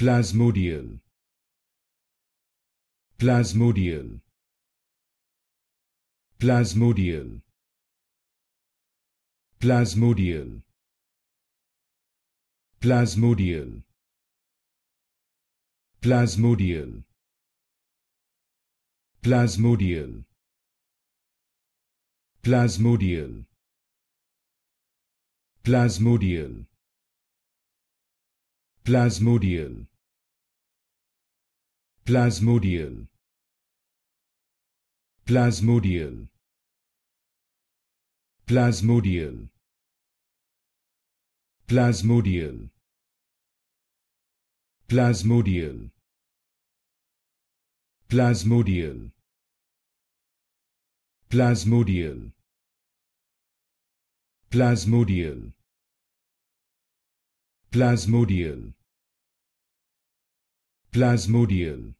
plasmodial plasmodial plasmodial plasmodial plasmodial plasmodial plasmodial plasmodial plasmodial plasmodial plasmodial plasmodial plasmodial plasmodial plasmodial plasmodial plasmodial plasmodial plasmodial plasmodial